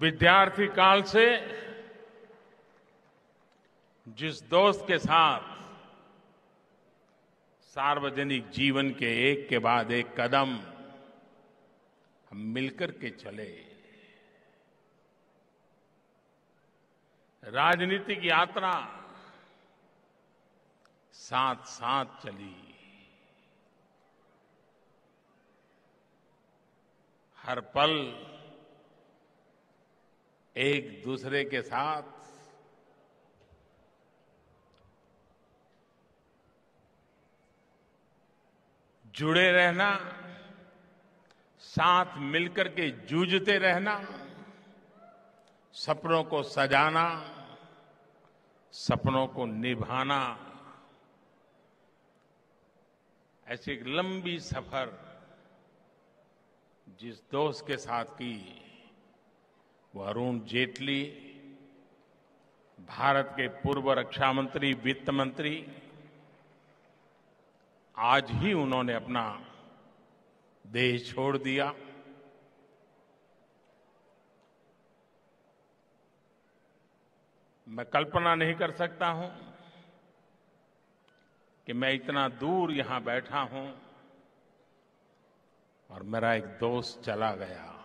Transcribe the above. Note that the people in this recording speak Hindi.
विद्यार्थी काल से जिस दोस्त के साथ सार्वजनिक जीवन के एक के बाद एक कदम हम मिलकर के चले राजनीतिक यात्रा साथ साथ चली हर पल एक दूसरे के साथ जुड़े रहना साथ मिलकर के जूझते रहना सपनों को सजाना सपनों को निभाना ऐसी एक लंबी सफर जिस दोस्त के साथ की वो अरुण जेटली भारत के पूर्व रक्षा मंत्री वित्त मंत्री आज ही उन्होंने अपना देश छोड़ दिया मैं कल्पना नहीं कर सकता हूं कि मैं इतना दूर यहां बैठा हूं और मेरा एक दोस्त चला गया